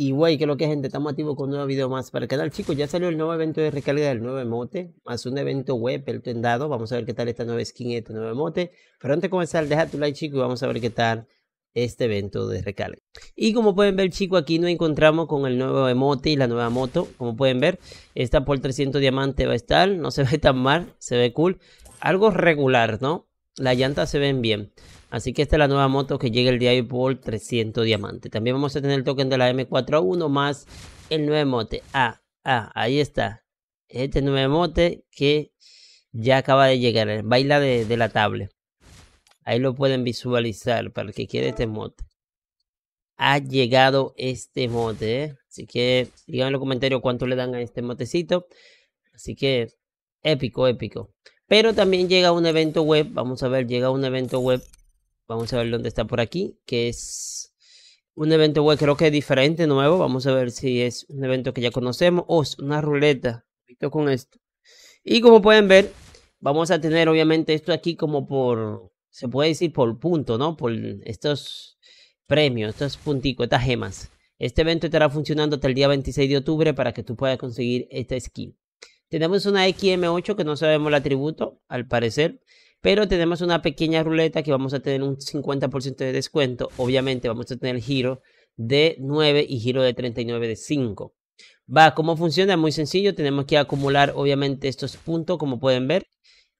Y güey, que lo que es gente, estamos activos con un nuevo video más para el canal. Chicos, ya salió el nuevo evento de recarga del nuevo emote, más un evento web, el tendado. Vamos a ver qué tal esta nueva skin este nuevo emote. Pero antes de comenzar, deja tu like, chicos, y vamos a ver qué tal este evento de recarga. Y como pueden ver, chicos, aquí nos encontramos con el nuevo emote y la nueva moto. Como pueden ver, esta por 300 diamantes va a estar, no se ve tan mal, se ve cool. Algo regular, ¿no? Las llantas se ven bien. Así que esta es la nueva moto que llega el día de hoy por 300 diamantes. También vamos a tener el token de la M4A1 más el nuevo mote. Ah, ah, ahí está. Este nuevo mote que ya acaba de llegar. Baila de, la tablet. Ahí lo pueden visualizar para el que quiere este mote. Ha llegado este mote. ¿eh? Así que díganme en los comentarios cuánto le dan a este motecito. Así que épico, épico. Pero también llega un evento web, vamos a ver, llega un evento web, vamos a ver dónde está por aquí, que es un evento web creo que diferente, nuevo, vamos a ver si es un evento que ya conocemos, o oh, es una ruleta, con esto. Y como pueden ver, vamos a tener obviamente esto aquí como por, se puede decir por punto, ¿no? Por estos premios, estos punticos, estas gemas. Este evento estará funcionando hasta el día 26 de octubre para que tú puedas conseguir esta skin. Tenemos una XM8 que no sabemos el atributo, al parecer. Pero tenemos una pequeña ruleta que vamos a tener un 50% de descuento. Obviamente vamos a tener giro de 9 y giro de 39 de 5. Va, ¿cómo funciona? Muy sencillo. Tenemos que acumular obviamente estos puntos, como pueden ver.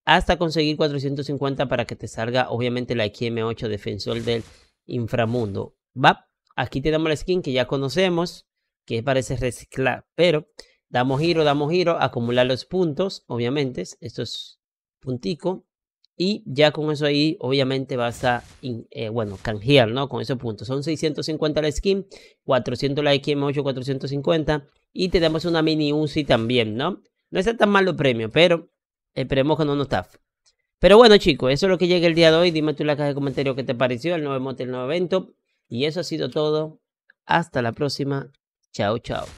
Hasta conseguir 450 para que te salga obviamente la XM8 Defensor del Inframundo. Va, aquí tenemos la skin que ya conocemos, que parece reciclar, pero Damos giro, damos giro, acumular los puntos, obviamente, esto es puntico. Y ya con eso ahí, obviamente vas a, eh, bueno, canjear, ¿no? Con esos puntos. Son 650 la skin, 400 la XM8, 450. Y tenemos una mini UCI también, ¿no? No está tan mal los premios, pero esperemos que no nos tafe. Pero bueno, chicos, eso es lo que llega el día de hoy. Dime tú en la caja de comentarios qué te pareció el nuevo emote, el nuevo evento. Y eso ha sido todo. Hasta la próxima. Chao, chao.